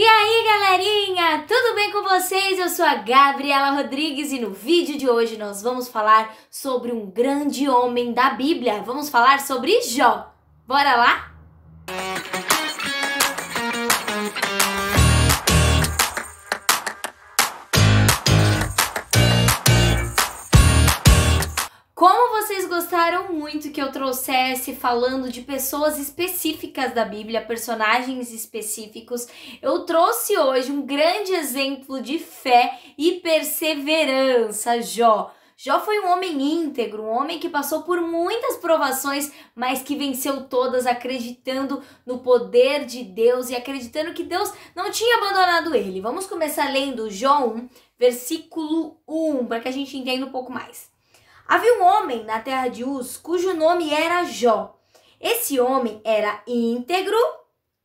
E aí, galerinha? Tudo bem com vocês? Eu sou a Gabriela Rodrigues e no vídeo de hoje nós vamos falar sobre um grande homem da Bíblia. Vamos falar sobre Jó. Bora lá? Como vocês gostaram muito que eu trouxesse falando de pessoas específicas da Bíblia, personagens específicos, eu trouxe hoje um grande exemplo de fé e perseverança, Jó. Jó foi um homem íntegro, um homem que passou por muitas provações, mas que venceu todas acreditando no poder de Deus e acreditando que Deus não tinha abandonado ele. Vamos começar lendo Jó 1, versículo 1, para que a gente entenda um pouco mais. Havia um homem na terra de Uz cujo nome era Jó. Esse homem era íntegro,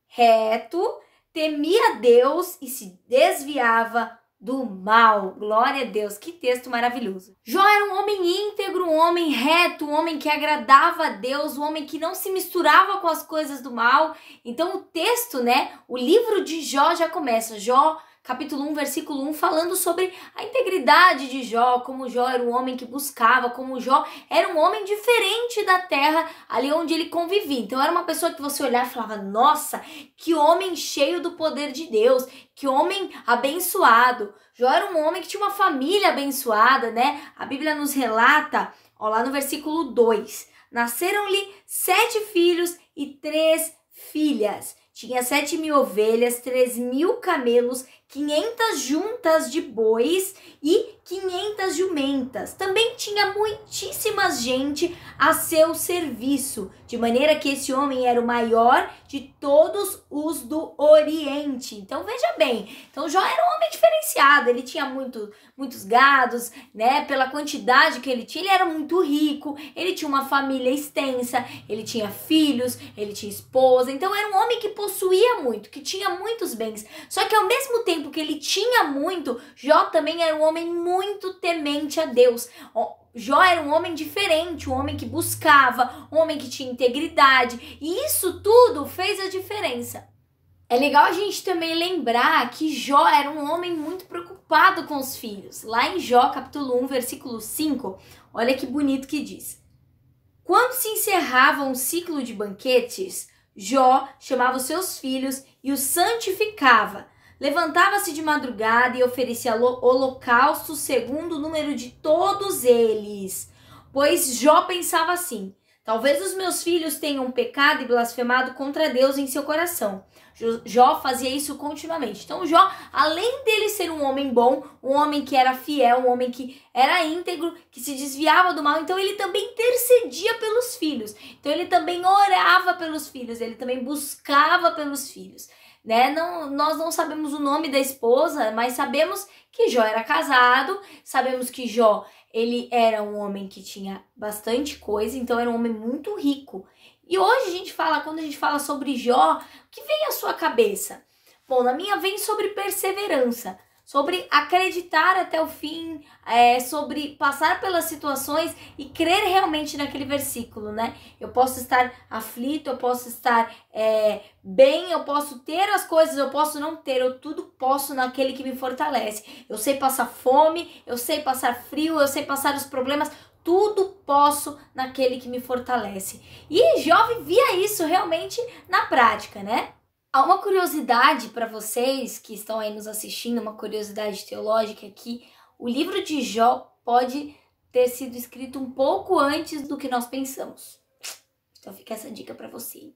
reto, temia Deus e se desviava do mal. Glória a Deus, que texto maravilhoso. Jó era um homem íntegro, um homem reto, um homem que agradava a Deus, um homem que não se misturava com as coisas do mal. Então o texto, né, o livro de Jó já começa. Jó capítulo 1, versículo 1, falando sobre a integridade de Jó, como Jó era um homem que buscava, como Jó era um homem diferente da terra ali onde ele convivia. Então era uma pessoa que você olhava e falava: "Nossa, que homem cheio do poder de Deus, que homem abençoado". Jó era um homem que tinha uma família abençoada, né? A Bíblia nos relata, ó, lá no versículo 2, nasceram-lhe sete filhos e três filhas. Tinha sete mil ovelhas, três mil camelos, 500 juntas de bois e 500 jumentas. Também tinha muitíssima gente a seu serviço, de maneira que esse homem era o maior de todos os do Oriente. Então veja bem, então Jó era um homem diferenciado, ele tinha muito, muitos gados, né? Pela quantidade que ele tinha, ele era muito rico, ele tinha uma família extensa, ele tinha filhos, ele tinha esposa. Então era um homem que possuía muito, que tinha muitos bens. Só que ao mesmo tempo tempo que ele tinha muito, Jó também era um homem muito temente a Deus. Jó era um homem diferente, um homem que buscava, um homem que tinha integridade, e isso tudo fez a diferença. É legal a gente também lembrar que Jó era um homem muito preocupado com os filhos. Lá em Jó, capítulo 1, versículo 5, olha que bonito que diz. Quando se encerrava um ciclo de banquetes, Jó chamava os seus filhos e os santificava, Levantava-se de madrugada e oferecia holocausto segundo o número de todos eles. Pois Jó pensava assim: talvez os meus filhos tenham pecado e blasfemado contra Deus em seu coração. Jó fazia isso continuamente. Então, Jó, além dele ser um homem bom, um homem que era fiel, um homem que era íntegro, que se desviava do mal, então ele também intercedia pelos filhos. Então, ele também orava pelos filhos, ele também buscava pelos filhos né? Não, nós não sabemos o nome da esposa, mas sabemos que Jó era casado, sabemos que Jó ele era um homem que tinha bastante coisa, então era um homem muito rico. E hoje a gente fala, quando a gente fala sobre Jó, o que vem à sua cabeça? Bom, na minha vem sobre perseverança sobre acreditar até o fim, é, sobre passar pelas situações e crer realmente naquele versículo, né? Eu posso estar aflito, eu posso estar é, bem, eu posso ter as coisas, eu posso não ter, eu tudo posso naquele que me fortalece. Eu sei passar fome, eu sei passar frio, eu sei passar os problemas, tudo posso naquele que me fortalece. E jovem via isso realmente na prática, né? Há uma curiosidade para vocês que estão aí nos assistindo, uma curiosidade teológica que o livro de Jó pode ter sido escrito um pouco antes do que nós pensamos. Então fica essa dica para você.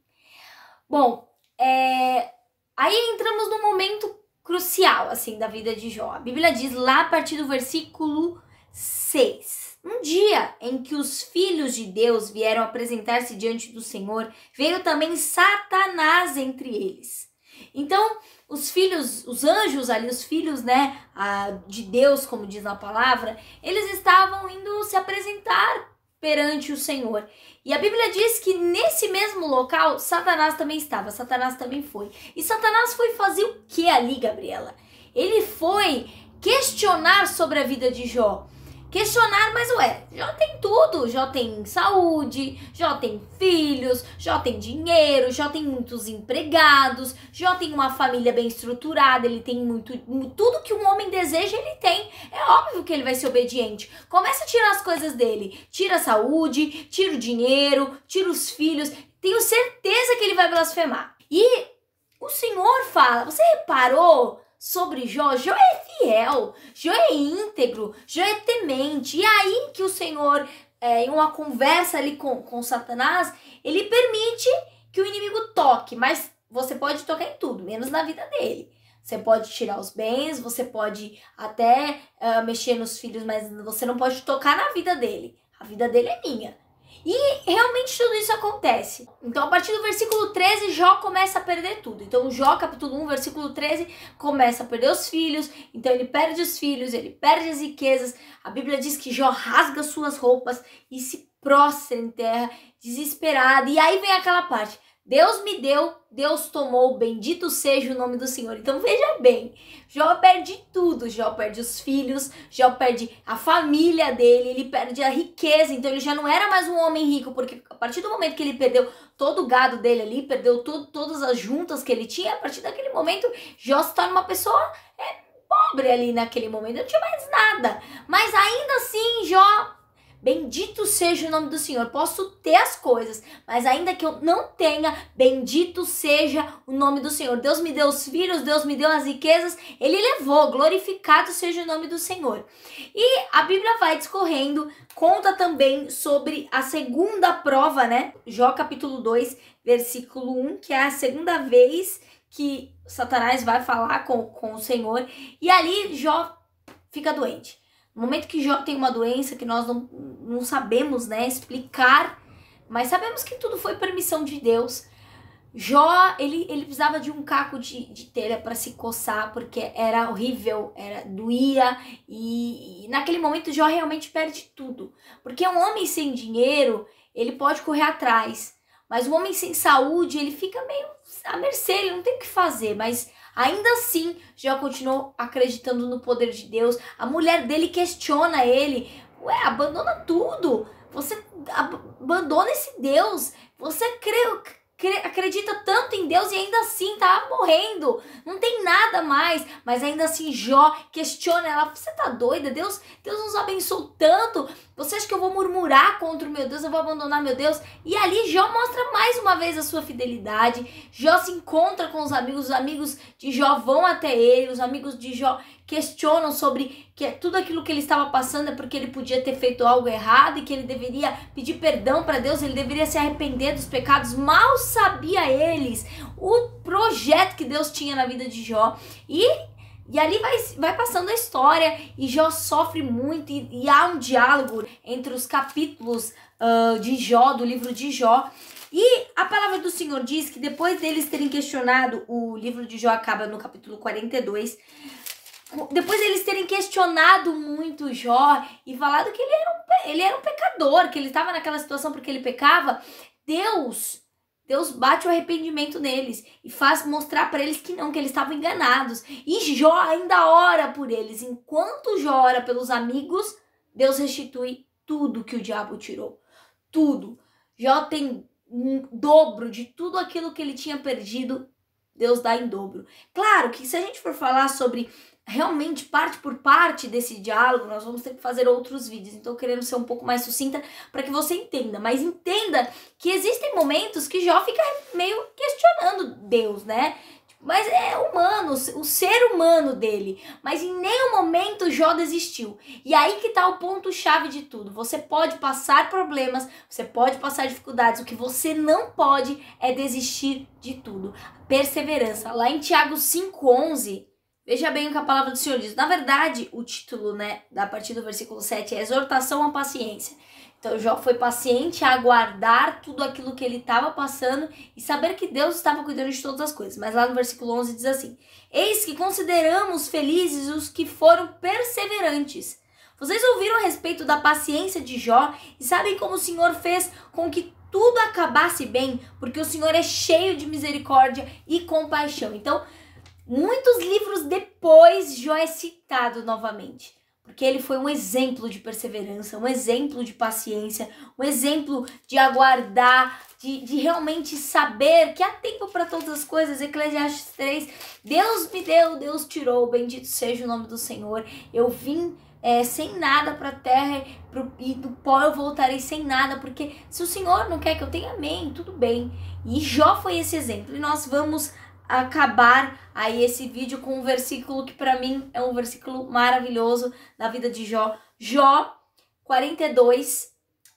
Bom, é... aí entramos num momento crucial assim da vida de Jó. A Bíblia diz lá a partir do versículo 6. Um dia em que os filhos de Deus vieram apresentar-se diante do Senhor, veio também Satanás entre eles. Então, os filhos, os anjos ali, os filhos, né, de Deus, como diz na palavra, eles estavam indo se apresentar perante o Senhor. E a Bíblia diz que nesse mesmo local Satanás também estava, Satanás também foi. E Satanás foi fazer o que ali, Gabriela? Ele foi questionar sobre a vida de Jó questionar, mas ué, já tem tudo. já tem saúde, já tem filhos, já tem dinheiro, já tem muitos empregados, já tem uma família bem estruturada, ele tem muito. Tudo que um homem deseja, ele tem. É óbvio que ele vai ser obediente. Começa a tirar as coisas dele. Tira a saúde, tira o dinheiro, tira os filhos. Tenho certeza que ele vai blasfemar. E o Senhor fala: você reparou sobre Jó. Jó é fiel, Jó é íntegro, Jó é temente. E aí que o Senhor, é, em uma conversa ali com, com Satanás, ele permite que o inimigo toque, mas você pode tocar em tudo, menos na vida dele. Você pode tirar os bens, você pode até uh, mexer nos filhos, mas você não pode tocar na vida dele. A vida dele é minha. E realmente tudo isso acontece. Então, a partir do versículo 13, Jó começa a perder tudo. Então, Jó, capítulo 1, versículo 13, começa a perder os filhos. Então, ele perde os filhos, ele perde as riquezas. A Bíblia diz que Jó rasga suas roupas e se prostra em terra, desesperado. E aí vem aquela parte: Deus me deu, Deus tomou, bendito seja o nome do Senhor. Então veja bem, Jó perde tudo, Jó perde os filhos, Jó perde a família dele, ele perde a riqueza, então ele já não era mais um homem rico, porque a partir do momento que ele perdeu todo o gado dele ali, perdeu todas as juntas que ele tinha, a partir daquele momento Jó se torna uma pessoa é, pobre ali naquele momento, não tinha mais nada. Mas ainda assim Jó Bendito seja o nome do Senhor. Posso ter as coisas, mas ainda que eu não tenha, bendito seja o nome do Senhor. Deus me deu os filhos, Deus me deu as riquezas, ele levou. Glorificado seja o nome do Senhor. E a Bíblia vai discorrendo, conta também sobre a segunda prova, né? Jó capítulo 2, versículo 1, que é a segunda vez que Satanás vai falar com, com o Senhor. E ali Jó fica doente. No momento que Jó tem uma doença que nós não, não sabemos né, explicar, mas sabemos que tudo foi permissão de Deus. Jó, ele, ele precisava de um caco de, de telha para se coçar, porque era horrível, era doía, e, e, naquele momento Jó realmente perde tudo. Porque um homem sem dinheiro, ele pode correr atrás, mas um homem sem saúde, ele fica meio à mercê, ele não tem o que fazer, mas ainda assim, Jó continuou acreditando no poder de Deus. A mulher dele questiona ele: Ué, abandona tudo. Você abandona esse Deus. Você crê, acredita tanto em Deus e ainda assim tá morrendo, não tem nada mais, mas ainda assim Jó questiona ela, você tá doida? Deus, Deus nos abençoou tanto. Você acha que eu vou murmurar contra o meu Deus? Eu vou abandonar meu Deus? E ali Jó mostra mais uma vez a sua fidelidade. Jó se encontra com os amigos, os amigos de Jó vão até ele, os amigos de Jó questionam sobre que é tudo aquilo que ele estava passando é porque ele podia ter feito algo errado e que ele deveria pedir perdão para Deus, ele deveria se arrepender dos pecados maus sabia eles o projeto que Deus tinha na vida de Jó. E e ali vai, vai passando a história e Jó sofre muito e, e há um diálogo entre os capítulos uh, de Jó, do livro de Jó. E a palavra do Senhor diz que depois deles terem questionado, o livro de Jó acaba no capítulo 42, depois eles terem questionado muito Jó e falado que ele era um, ele era um pecador, que ele estava naquela situação porque ele pecava, Deus Deus bate o arrependimento neles e faz mostrar para eles que não, que eles estavam enganados. E Jó ainda ora por eles. Enquanto Jó ora pelos amigos, Deus restitui tudo que o diabo tirou. Tudo. Jó tem um dobro de tudo aquilo que ele tinha perdido, Deus dá em dobro. Claro que se a gente for falar sobre realmente parte por parte desse diálogo, nós vamos ter que fazer outros vídeos. Então, querendo ser um pouco mais sucinta para que você entenda, mas entenda que existem momentos que Jó fica meio questionando Deus, né? Tipo, mas é humano, o ser humano dele. Mas em nenhum momento Jó desistiu. E aí que tá o ponto-chave de tudo. Você pode passar problemas, você pode passar dificuldades. O que você não pode é desistir de tudo. Perseverança. Lá em Tiago 5,11 Veja bem o que a palavra do Senhor diz. Na verdade, o título, né, a partir do versículo 7 é exortação à paciência. Então, Jó foi paciente a aguardar tudo aquilo que ele estava passando e saber que Deus estava cuidando de todas as coisas. Mas lá no versículo 11 diz assim: Eis que consideramos felizes os que foram perseverantes. Vocês ouviram a respeito da paciência de Jó e sabem como o Senhor fez com que tudo acabasse bem, porque o Senhor é cheio de misericórdia e compaixão. Então, muitos livros depois, Jó é citado novamente. Porque ele foi um exemplo de perseverança, um exemplo de paciência, um exemplo de aguardar, de, de realmente saber que há tempo para todas as coisas. Eclesiastes 3, Deus me deu, Deus tirou, bendito seja o nome do Senhor. Eu vim é, sem nada para a terra pro, e do pó eu voltarei sem nada, porque se o Senhor não quer que eu tenha, amém, tudo bem. E Jó foi esse exemplo. E nós vamos acabar aí esse vídeo com um versículo que para mim é um versículo maravilhoso na vida de Jó. Jó 42,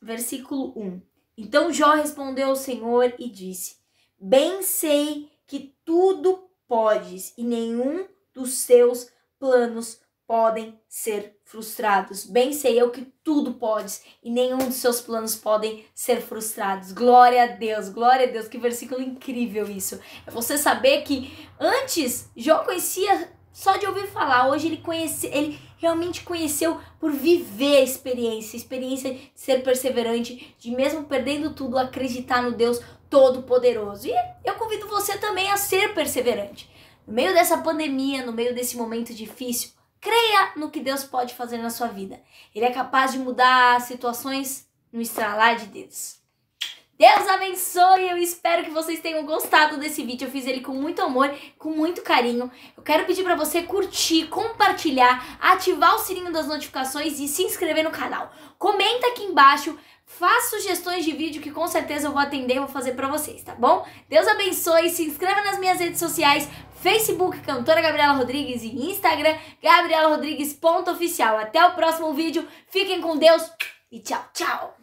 versículo 1. Então Jó respondeu ao Senhor e disse: Bem sei que tudo podes e nenhum dos seus planos podem ser frustrados. Bem sei eu que tudo pode e nenhum dos seus planos podem ser frustrados. Glória a Deus, glória a Deus, que versículo incrível isso. É você saber que antes Jó conhecia só de ouvir falar, hoje ele conhece, ele realmente conheceu por viver a experiência, a experiência de ser perseverante, de mesmo perdendo tudo, acreditar no Deus Todo-Poderoso. E eu convido você também a ser perseverante. No meio dessa pandemia, no meio desse momento difícil, Creia no que Deus pode fazer na sua vida. Ele é capaz de mudar situações no estralar de dedos. Deus abençoe, eu espero que vocês tenham gostado desse vídeo. Eu fiz ele com muito amor, com muito carinho. Eu quero pedir para você curtir, compartilhar, ativar o sininho das notificações e se inscrever no canal. Comenta aqui embaixo Faça sugestões de vídeo que com certeza eu vou atender e vou fazer para vocês, tá bom? Deus abençoe, se inscreva nas minhas redes sociais, Facebook Cantora Gabriela Rodrigues e Instagram Gabriela oficial. Até o próximo vídeo, fiquem com Deus e tchau, tchau.